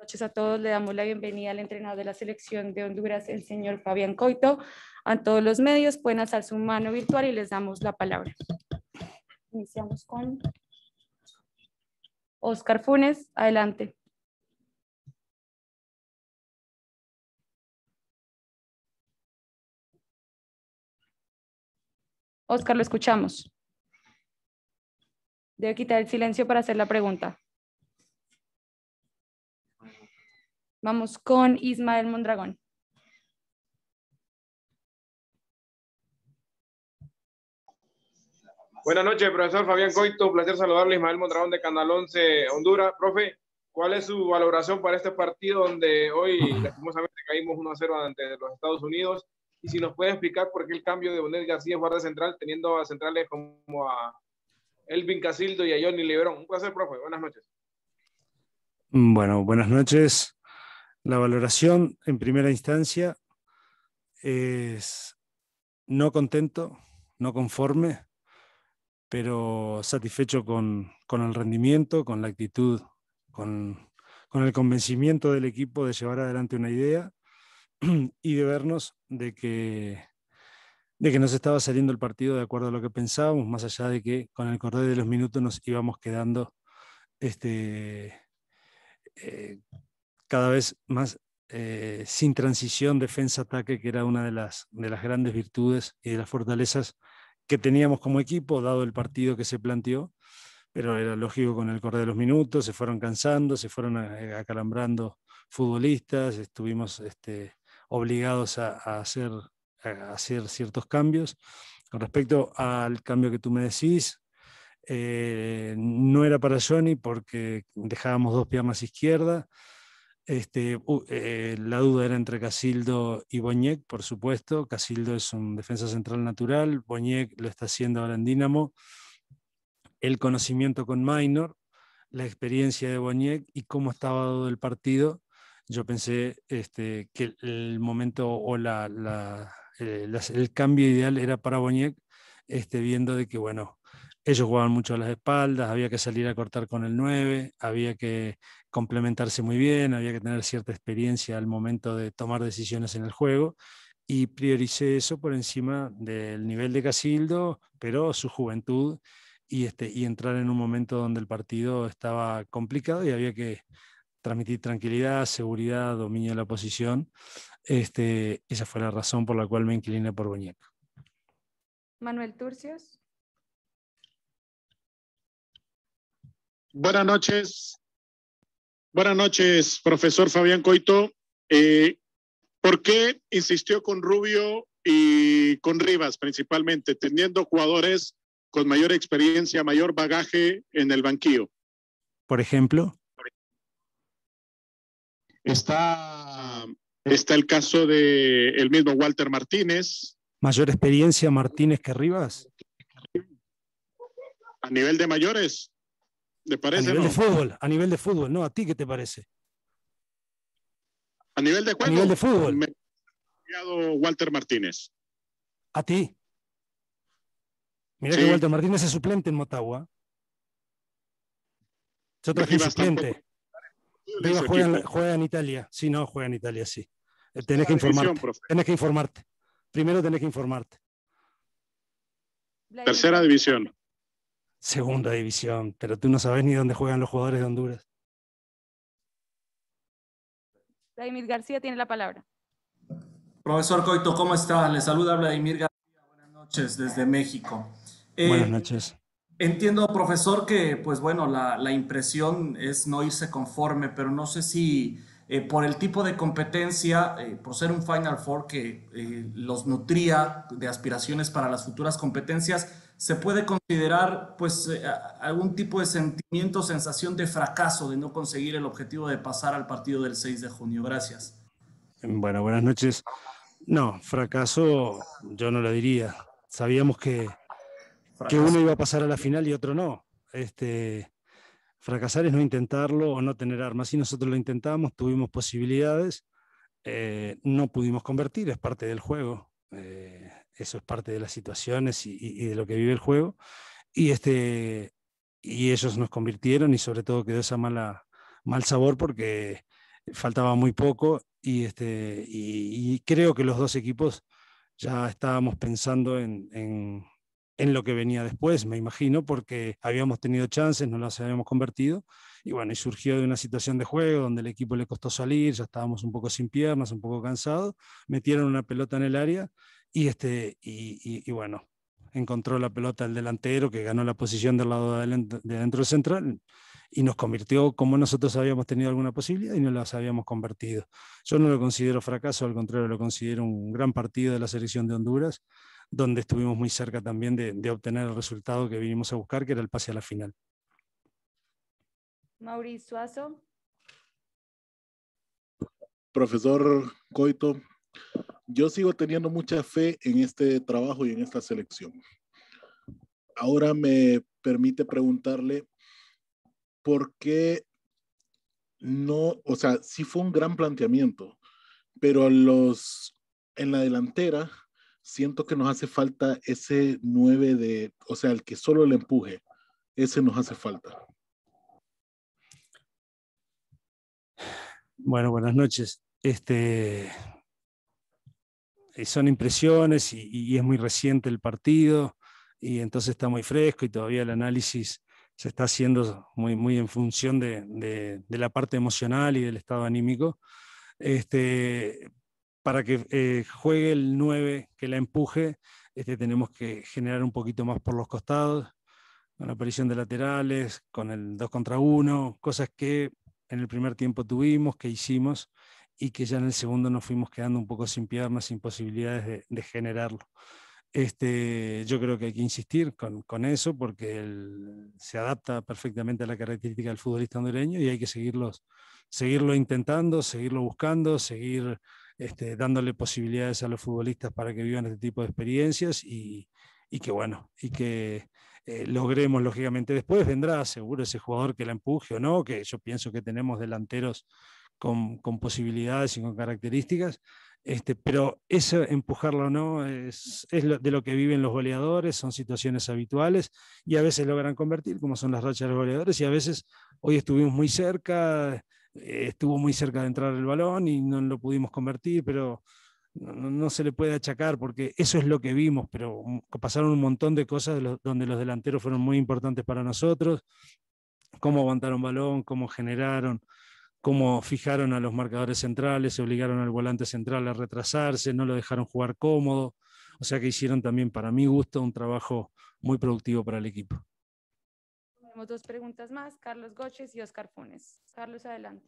noches a todos. Le damos la bienvenida al entrenador de la selección de Honduras, el señor Fabián Coito. A todos los medios pueden alzar su mano virtual y les damos la palabra. Iniciamos con Oscar Funes. Adelante. Oscar, lo escuchamos. Debe quitar el silencio para hacer la pregunta. Vamos con Ismael Mondragón. Buenas noches, profesor Fabián Coito. Un placer saludarle, Ismael Mondragón de Canal 11, Honduras. Profe, ¿cuál es su valoración para este partido donde hoy lastimosamente caímos 1-0 ante los Estados Unidos? Y si nos puede explicar por qué el cambio de Bonet García en guardia central, teniendo a centrales como a Elvin Casildo y a Johnny Liberón. Un placer, profe. Buenas noches. Bueno, buenas noches. La valoración en primera instancia es no contento, no conforme, pero satisfecho con, el rendimiento, con la actitud, con, el convencimiento del equipo de llevar adelante una idea y de vernos de que, de que nos estaba saliendo el partido de acuerdo a lo que pensábamos, más allá de que con el correr de los minutos nos íbamos quedando este, eh, cada vez más eh, sin transición, defensa-ataque, que era una de las, de las grandes virtudes y de las fortalezas que teníamos como equipo, dado el partido que se planteó. Pero era lógico con el correr de los minutos, se fueron cansando, se fueron eh, acalambrando futbolistas, estuvimos este, obligados a, hacer, ciertos cambios. Con respecto al cambio que tú me decís, eh, no era para Johnny porque dejábamos dos piernas izquierda, este, eh, la duda era entre Casildo y Boñec, por supuesto. Casildo es un defensa central natural, Boñec lo está haciendo ahora en Dinamo. El conocimiento con Minor, la experiencia de Boñek y cómo estaba dado el partido. Yo pensé este, que el momento o la, eh, el cambio ideal era para Boñec este, viendo de que, bueno, ellos jugaban mucho a las espaldas, había que salir a cortar con el 9, había que complementarse muy bien, había que tener cierta experiencia al momento de tomar decisiones en el juego y prioricé eso por encima del nivel de Casildo, pero su juventud y, este, y entrar en un momento donde el partido estaba complicado y había que transmitir tranquilidad, seguridad, dominio de la posición. Este, esa fue la razón por la cual me incliné por Boñac. Manuel Turcios. Buenas noches. Buenas noches, profesor Fabián Coito. Eh, ¿Por qué insistió con Rubio y con Rivas principalmente, teniendo jugadores con mayor experiencia, mayor bagaje en el banquillo? Por ejemplo. Está, está el caso de el mismo Walter Martínez. ¿Mayor experiencia Martínez que Rivas? A nivel de mayores. A nivel de fútbol, a nivel de fútbol, ¿no? ¿A ti qué te parece? A nivel de cuento, A nivel de fútbol. Walter Martínez. ¿A ti? Mira que Walter Martínez es suplente en Motagua. Yo es suplente. juega, en Italia. Sí, no, juega en Italia, sí. Eh, tenés que informarte. tenés que informarte. Primero tenés que informarte. Tercera división segunda división, pero tú no sabes ni dónde juegan los jugadores de Honduras. Vladimir García tiene la palabra. Profesor Coito, ¿cómo está? Le saluda Vladimir García. Buenas noches desde México. Eh, Buenas noches. Entiendo, profesor, que pues bueno, la, impresión es no irse conforme, pero no sé si eh, por el tipo de competencia, eh, por ser un Final Four que los nutría de aspiraciones para las futuras competencias, se puede considerar pues eh, algún tipo de sentimiento, sensación de fracaso de no conseguir el objetivo de pasar al partido del 6 de junio. Gracias. Bueno, buenas noches. No, fracaso yo no lo diría. Sabíamos que, uno iba a pasar a la final y otro no. Este, fracasar es no intentarlo o no tener armas. Y nosotros lo intentamos, tuvimos posibilidades, eh, no pudimos convertir, es parte del juego. Eh, eso es parte de las situaciones y, de lo que vive el juego. Y, este, y ellos nos convirtieron y sobre todo quedó esa mala, mal sabor porque faltaba muy poco y, este, y, creo que los dos equipos ya estábamos pensando en, lo que venía después, me imagino, porque habíamos tenido chances, no las habíamos convertido y bueno, y surgió de una situación de juego donde el equipo le costó salir, ya estábamos un poco sin piernas, un poco cansados, metieron una pelota en el área y, este, y, bueno, encontró la pelota el delantero que ganó la posición del lado de dentro, central y nos convirtió como nosotros habíamos tenido alguna posibilidad y no las habíamos convertido. Yo no lo considero fracaso, al contrario, lo considero un gran partido de la selección de Honduras, donde estuvimos muy cerca también de, obtener el resultado que vinimos a buscar, que era el pase a la final. Mauricio Suazo. Profesor Coito, yo sigo teniendo mucha fe en este trabajo y en esta selección. Ahora me permite preguntarle por qué no, o sea, sí fue un gran planteamiento, pero los en la delantera siento que nos hace falta ese 9 de, o sea, el que solo le empuje, ese nos hace falta. Bueno, buenas noches. Este, eh, son impresiones y, es muy reciente el partido y entonces está muy fresco y todavía el análisis se está haciendo muy, muy en función de, la parte emocional y del estado anímico. Este, para que eh, juegue el 9, que la empuje, este, tenemos que generar un poquito más por los costados, con la aparición de laterales, con el 2 contra 1, cosas que en el primer tiempo tuvimos, que hicimos, y que ya en el segundo nos fuimos quedando un poco sin piernas, sin posibilidades de, generarlo. Este, yo creo que hay que insistir con, eso porque se adapta perfectamente a la característica del futbolista hondureño y hay que seguirlos, seguirlo intentando, seguirlo buscando, seguir este, dándole posibilidades a los futbolistas para que vivan este tipo de experiencias y, que bueno, y que eh, logremos lógicamente. Después vendrá seguro ese jugador que la empuje o no, que yo pienso que tenemos delanteros con, posibilidades y con características. Este, pero eso, empujarlo o no, es, es de lo que viven los goleadores, son situaciones habituales y a veces logran convertir, como son las rachas de los goleadores, y a veces hoy estuvimos muy cerca, eh, estuvo muy cerca de entrar el balón y no lo pudimos convertir, pero no, se le puede achacar porque eso es lo que vimos, pero pasaron un montón de cosas donde los delanteros fueron muy importantes para nosotros, cómo aguantaron balón, cómo generaron, cómo fijaron a los marcadores centrales, se obligaron al volante central a retrasarse, no lo dejaron jugar cómodo. O sea que hicieron también, para mi gusto, un trabajo muy productivo para el equipo. Tenemos dos preguntas más, Carlos Goches y Oscar Funes. Carlos, adelante.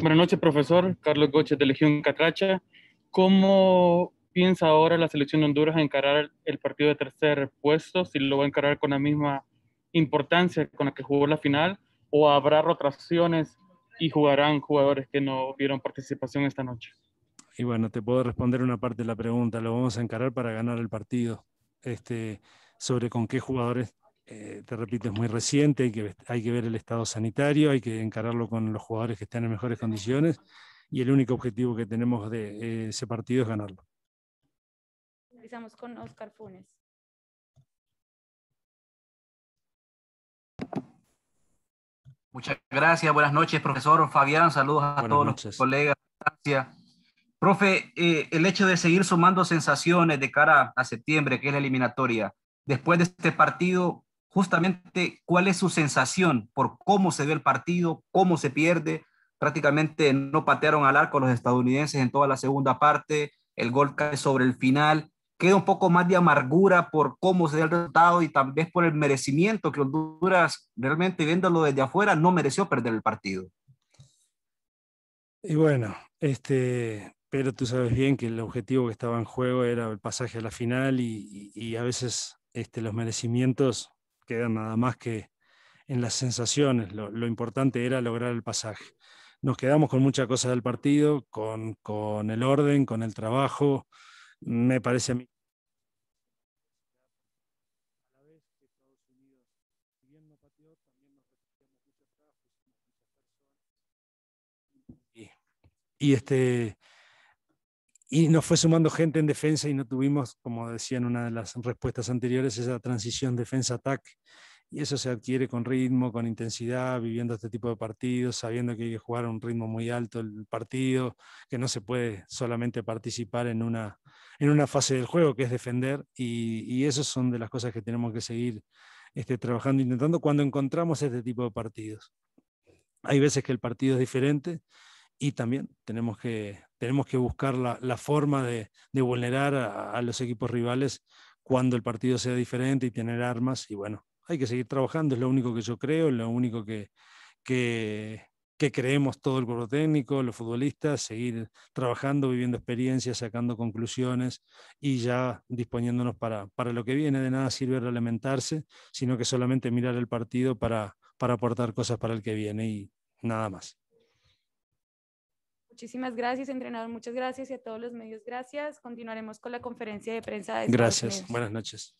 Buenas noches, profesor. Carlos Goches de Legión Catracha. ¿Cómo piensa ahora la selección de Honduras encarar el partido de tercer puesto? Si lo va a encarar con la misma importancia con la que jugó la final o habrá rotaciones y jugarán jugadores que no vieron participación esta noche? Y bueno, te puedo responder una parte de la pregunta, lo vamos a encarar para ganar el partido. Este, sobre con qué jugadores, eh, te repito, es muy reciente, hay que, hay que ver el estado sanitario, hay que encararlo con los jugadores que están en mejores condiciones y el único objetivo que tenemos de eh, ese partido es ganarlo. Empezamos con Oscar Funes. Muchas gracias, buenas noches, profesor Fabián, saludos a todos los colegas. Gracias. Profe, eh, el hecho de seguir sumando sensaciones de cara a septiembre, que es la eliminatoria, después de este partido, justamente, ¿cuál es su sensación por cómo se ve el partido, cómo se pierde? Prácticamente no patearon al arco los estadounidenses en toda la segunda parte, el gol cae sobre el final queda un poco más de amargura por cómo se da el resultado y tal vez por el merecimiento que Honduras realmente viéndolo desde afuera no mereció perder el partido. Y bueno, este, pero tú sabes bien que el objetivo que estaba en juego era el pasaje a la final y, a veces este, los merecimientos quedan nada más que en las sensaciones. Lo, importante era lograr el pasaje. Nos quedamos con muchas cosas del partido, con, con el orden, con el trabajo. Me parece a mí y, este, y nos fue sumando gente en defensa y no tuvimos, como decía en una de las respuestas anteriores, esa transición defensa-ataque. Y eso se adquiere con ritmo, con intensidad, viviendo este tipo de partidos, sabiendo que hay que jugar a un ritmo muy alto el partido, que no se puede solamente participar en una, en una fase del juego, que es defender. Y, y esas son de las cosas que tenemos que seguir este, trabajando, intentando cuando encontramos este tipo de partidos. Hay veces que el partido es diferente y también tenemos que, tenemos que buscar la, forma de, vulnerar a, los equipos rivales cuando el partido sea diferente y tener armas. Y bueno, hay que seguir trabajando, es lo único que yo creo, es lo único que, que, creemos todo el cuerpo técnico, los futbolistas, seguir trabajando, viviendo experiencias, sacando conclusiones y ya disponiéndonos para, para lo que viene. De nada sirve reglamentarse sino que solamente mirar el partido para, para aportar cosas para el que viene y nada más. Muchísimas gracias, entrenador. Muchas gracias y a todos los medios. Gracias. Continuaremos con la conferencia de prensa. De gracias. Buenas noches.